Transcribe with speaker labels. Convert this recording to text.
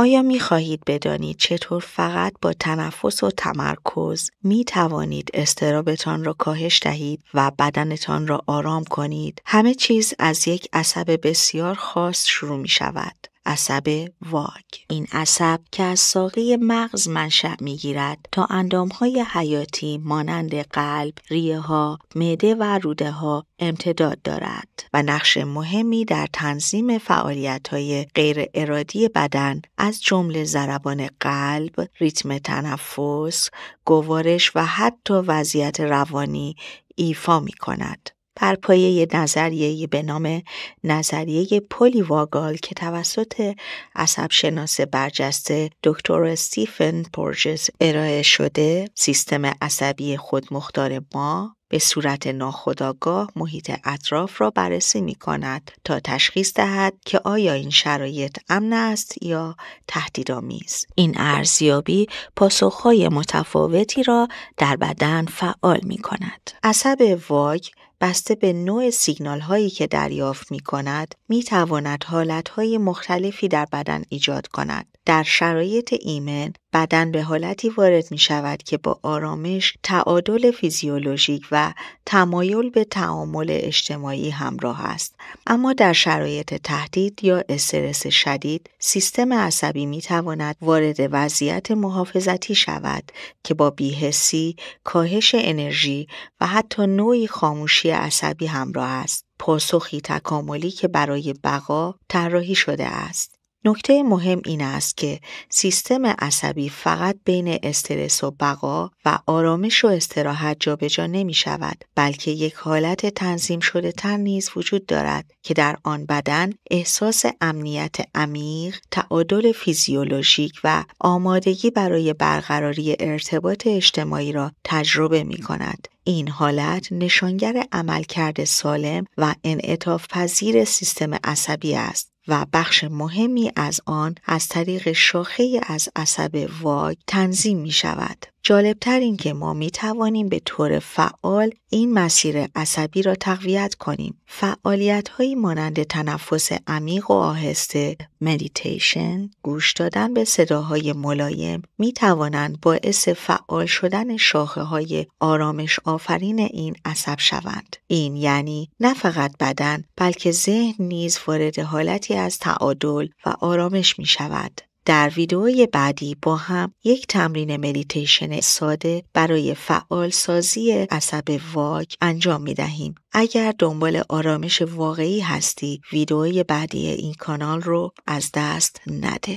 Speaker 1: آیا می خواهید بدانید چطور فقط با تنفس و تمرکز می توانید استرابتان را کاهش دهید و بدنتان را آرام کنید؟ همه چیز از یک عصب بسیار خاص شروع می شود. عصب واگ این عصب که از ساقه مغز منشأ میگیرد تا اندامهای حیاتی مانند قلب، ریه ها، معده و روده ها امتداد دارد و نقش مهمی در تنظیم فعالیت های غیر ارادی بدن از جمله ضربان قلب، ریتم تنفس، گوارش و حتی وضعیت روانی ایفا می کند. بر پایه نظریه به نام نظریه پولی واگال که توسط عصب شناس برجسته دکتر استیفن پورجز ارائه شده سیستم عصبی خودمختار ما به صورت ناخودآگاه محیط اطراف را بررسی می کند تا تشخیص دهد که آیا این شرایط امن است یا تهدیدآمیز این ارزیابی پاسخهای متفاوتی را در بدن فعال می کند عصب واگ بسته به نوع سیگنال هایی که دریافت می کند می تواند حالت های مختلفی در بدن ایجاد کند. در شرایط ایمن بدن به حالتی وارد می شود که با آرامش، تعادل فیزیولوژیک و تمایل به تعامل اجتماعی همراه است. اما در شرایط تهدید یا استرس شدید، سیستم عصبی می تواند وارد وضعیت محافظتی شود که با بیهسی، کاهش انرژی و حتی نوعی خاموشی عصبی همراه است. پاسخی تکاملی که برای بقا طراحی شده است. نکته مهم این است که سیستم عصبی فقط بین استرس و بقا و آرامش و استراحت جابجا نمی شود بلکه یک حالت تنظیم شده تر نیز وجود دارد که در آن بدن احساس امنیت عمیق، تعادل فیزیولوژیک و آمادگی برای برقراری ارتباط اجتماعی را تجربه می کند. این حالت نشانگر عملکرد سالم و انعطاف پذیر سیستم عصبی است و بخش مهمی از آن از طریق شاخه از عصب واگ تنظیم می شود. جالبتر این که ما می توانیم به طور فعال این مسیر عصبی را تقویت کنیم. فعالیت هایی مانند تنفس عمیق و آهسته، مدیتیشن، گوش دادن به صداهای ملایم می توانند باعث فعال شدن شاخه های آرامش آفرین این عصب شوند. این یعنی نه فقط بدن بلکه ذهن نیز وارد حالتی از تعادل و آرامش می شود. در ویدئوی بعدی با هم یک تمرین مدیتیشن ساده برای فعال سازی عصب واگ انجام می دهیم. اگر دنبال آرامش واقعی هستی ویدئوی بعدی این کانال رو از دست نده.